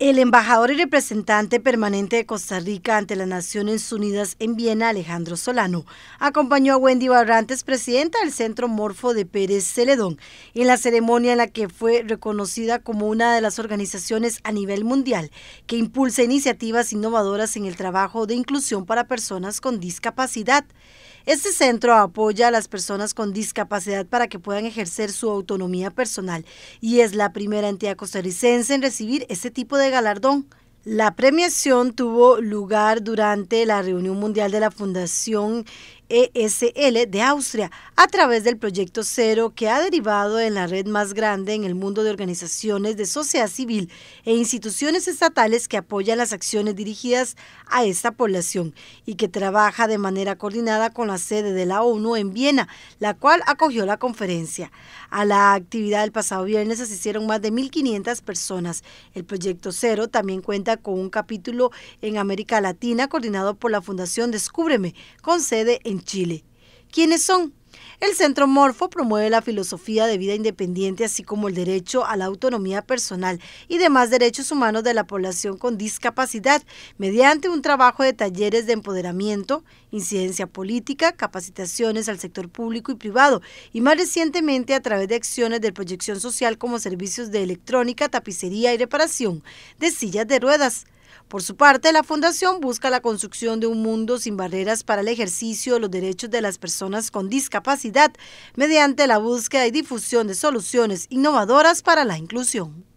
El embajador y representante permanente de Costa Rica ante las Naciones Unidas en Viena, Alejandro Solano, acompañó a Wendy Barrantes, presidenta del Centro Morfo de Pérez Celedón, en la ceremonia en la que fue reconocida como una de las organizaciones a nivel mundial que impulsa iniciativas innovadoras en el trabajo de inclusión para personas con discapacidad. Este centro apoya a las personas con discapacidad para que puedan ejercer su autonomía personal y es la primera entidad costarricense en recibir este tipo de galardón. La premiación tuvo lugar durante la reunión mundial de la Fundación ESL de Austria a través del proyecto Cero que ha derivado en la red más grande en el mundo de organizaciones de sociedad civil e instituciones estatales que apoyan las acciones dirigidas a esta población y que trabaja de manera coordinada con la sede de la ONU en Viena, la cual acogió la conferencia. A la actividad del pasado viernes asistieron más de 1.500 personas. El proyecto Cero también cuenta con un capítulo en América Latina coordinado por la Fundación Descúbreme, con sede en Chile. ¿Quiénes son? El Centro Morfo promueve la filosofía de vida independiente, así como el derecho a la autonomía personal y demás derechos humanos de la población con discapacidad, mediante un trabajo de talleres de empoderamiento, incidencia política, capacitaciones al sector público y privado, y más recientemente a través de acciones de proyección social como servicios de electrónica, tapicería y reparación de sillas de ruedas. Por su parte, la Fundación busca la construcción de un mundo sin barreras para el ejercicio de los derechos de las personas con discapacidad mediante la búsqueda y difusión de soluciones innovadoras para la inclusión.